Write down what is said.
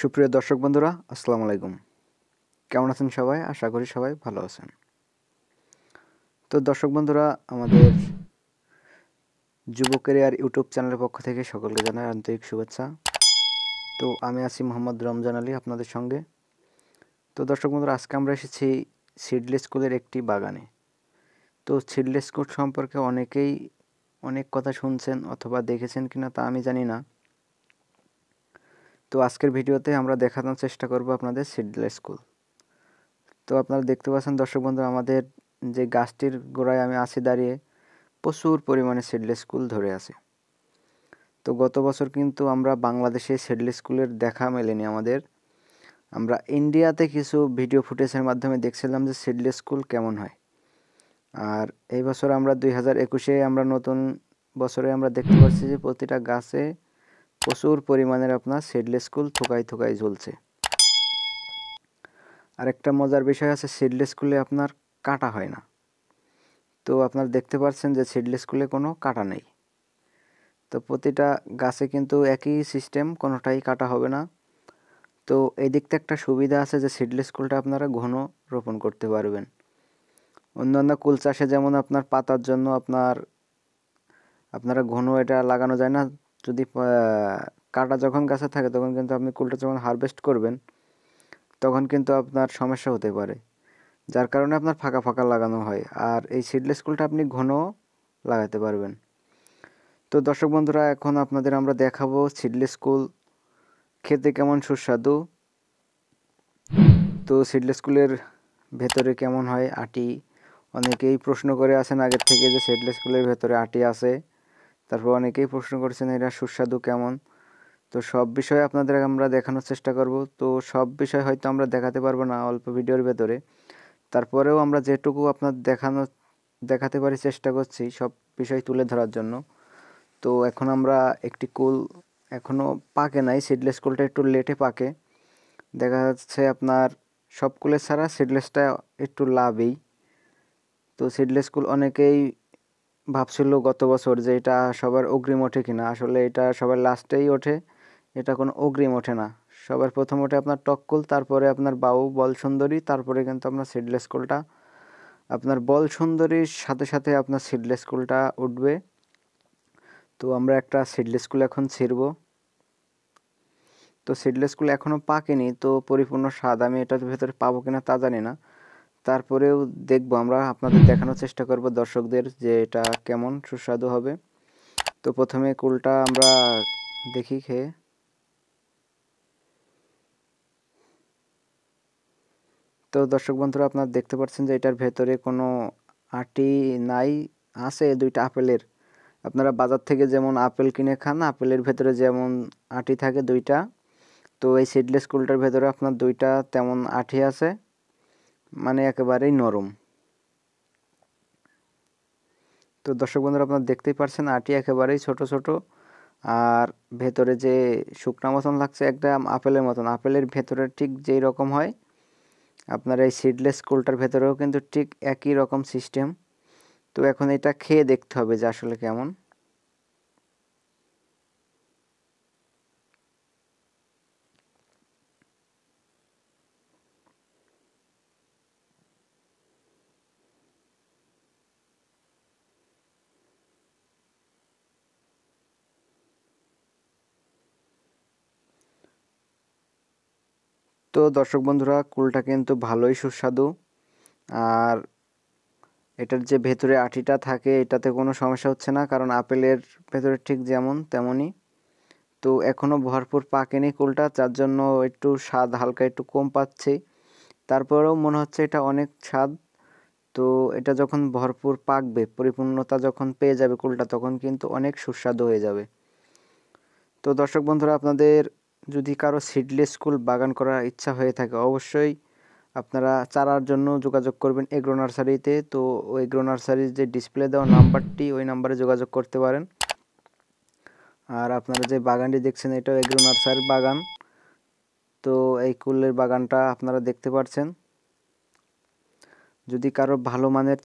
সুপ্রিয় দর্শক বন্ধুরা আসসালামু আলাইকুম কেমন আছেন সবাই আশা করি সবাই ভালো আছেন তো দর্শক বন্ধুরা আমাদের যুব কেরিয়ার ইউটিউব চ্যানেলের পক্ষ থেকে সকলকে জানাই আন্তরিক শুভেচ্ছা তো আমি আছি মোহাম্মদ রমজান আলী আপনাদের সঙ্গে তো দর্শক বন্ধুরা আজকে আমরা এসেছি সিডলেস স্কুলের একটি বাগানে তো সিডলেস স্কুল সম্পর্কে অনেকেই অনেক কথা শুনছেন অথবা দেখেছেন কিনা তা আমি জানি না তো আজকের ভিডিওতে আমরা দেখানোর চেষ্টা করব আপনাদের সিডলেস স্কুল তো আপনারা দেখতে পাচ্ছেন দর্শক বন্ধু আমাদের যে গাছটির গোড়ায় আমি আছি দাঁড়িয়ে প্রচুর পরিমাণে সিডলেস স্কুল ধরে আছে তো গত বছর কিন্তু আমরা বাংলাদেশে সিডলেস স্কুলের দেখা মেলেনি আমাদের আমরা ইন্ডিয়াতে কিছু ভিডিও ফুটেজের মাধ্যমে দেখছিলাম যে সিডলেস স্কুল কেমন হয় আর এই বছর আমরা দুই হাজার একুশে আমরা নতুন বছরে আমরা দেখতে পাচ্ছি যে প্রতিটা গাছে প্রচুর পরিমাণের আপনার সিডলেস কুল থোকায় থোকায় ঝুলছে আরেকটা মজার বিষয় আছে সিডলেস কুলে আপনার কাটা হয় না তো আপনার দেখতে পাচ্ছেন যে সিডলেস কুলে কোনো কাটা নেই তো প্রতিটা গাছে কিন্তু একই সিস্টেম কোনোটাই কাটা হবে না তো এই একটা সুবিধা আছে যে সিডলেস কুলটা আপনারা ঘন রোপণ করতে পারবেন অন্যান্য কুল চাষে যেমন আপনার পাতার জন্য আপনার আপনারা ঘন এটা লাগানো যায় না যদি কাটা যখন গাছে থাকে তখন কিন্তু আপনি কুলটা যখন হারভেস্ট করবেন তখন কিন্তু আপনার সমস্যা হতে পারে যার কারণে আপনার ফাঁকা ফাঁকা লাগানো হয় আর এই সিডলেস কুলটা আপনি ঘন লাগাতে পারবেন তো দর্শক বন্ধুরা এখন আপনাদের আমরা দেখাবো সিডলেস কুল খেতে কেমন সুস্বাদু তো সিডলেস কুলের ভেতরে কেমন হয় আটি অনেকেই প্রশ্ন করে আসেন আগের থেকে যে সিডলেস কুলের ভেতরে আটি আছে তারপর অনেকেই প্রশ্ন করেছেন এটা সুস্বাদু কেমন তো সব বিষয়ে আপনাদের আমরা দেখানোর চেষ্টা করব তো সব বিষয় হয়তো আমরা দেখাতে পারবো না অল্প ভিডিওর ভেতরে তারপরেও আমরা যেটুকু আপনার দেখানো দেখাতে পারি চেষ্টা করছি সব বিষয় তুলে ধরার জন্য তো এখন আমরা একটি কুল এখনও পাকে নাই সিডলেস কুলটা একটু লেটে পাকে দেখা যাচ্ছে আপনার সব কুলের ছাড়া সিডলেসটা একটু লাভেই তো সিডলেস কুল অনেকেই ভাবছিল গত বছর যে এটা সবার অগ্রিম ওঠে কিনা আসলে এটা সবার লাস্টেই ওঠে এটা কোনো অগ্রিম ওঠে না সবার প্রথম ওঠে আপনার টককুল তারপরে আপনার বাউ বল সুন্দরী তারপরে কিন্তু আপনার সিডলেস কুলটা আপনার বল সুন্দরীর সাথে সাথে আপনার সিডলেস কুলটা উঠবে তো আমরা একটা সিডলেস কুল এখন ছিঁড়ব তো সিডলেস কুল এখনও পাকেনি তো পরিপূর্ণ স্বাদ আমি এটার ভেতরে পাবো কিনা তা জানি না তারপরেও দেখবো আমরা আপনাদের দেখানোর চেষ্টা করব দর্শকদের যে এটা কেমন সুস্বাদু হবে তো প্রথমে কুলটা আমরা দেখি খেয়ে তো দর্শক বন্ধুরা আপনারা দেখতে পাচ্ছেন যে এটার ভেতরে কোনো আটি নাই আছে দুইটা আপেলের আপনারা বাজার থেকে যেমন আপেল কিনে খান আপেলের ভেতরে যেমন আটি থাকে দুইটা তো এই সিডলেস কুলটার ভেতরে আপনার দুইটা তেমন আটি আছে মানে একেবারেই নরম তো দর্শক বন্ধুরা আপনারা দেখতেই পারছেন আটি একেবারেই ছোট ছোট আর ভেতরে যে শুকনা মতন লাগছে একটা আপেলের মতন আপেলের ভেতরে ঠিক যেই রকম হয় আপনার এই সিডলেস কোলটার ভেতরেও কিন্তু ঠিক একই রকম সিস্টেম তো এখন এটা খেয়ে দেখতে হবে যে আসলে কেমন তো দর্শক বন্ধুরা কুলটা কিন্তু ভালোই সুস্বাদু আর এটার যে ভেতরে আটিটা থাকে এটাতে কোনো সমস্যা হচ্ছে না কারণ আপেলের ভেতরে ঠিক যেমন তেমনই তো এখনও ভরপুর পাকেনি কুলটা যার জন্য একটু স্বাদ হালকা একটু কম পাচ্ছি তারপরেও মনে হচ্ছে এটা অনেক স্বাদ তো এটা যখন ভরপুর পাকবে পরিপূর্ণতা যখন পেয়ে যাবে কুলটা তখন কিন্তু অনেক সুস্বাদু হয়ে যাবে তো দর্শক বন্ধুরা আপনাদের যদি কারো সিডলেস স্কুল বাগান করার ইচ্ছা হয়ে থাকে অবশ্যই আপনারা চারার জন্য যোগাযোগ করবেন এগ্রো নার্সারিতে তো এগ্রো নার্সারির যে ডিসপ্লে দেওয়া নাম্বারটি ওই নাম্বারে যোগাযোগ করতে পারেন আর আপনারা যে বাগানটি দেখছেন এটাও এগ্রো নার্সারির বাগান তো এই কুলের বাগানটা আপনারা দেখতে পাচ্ছেন যদি কারো ভালো মানের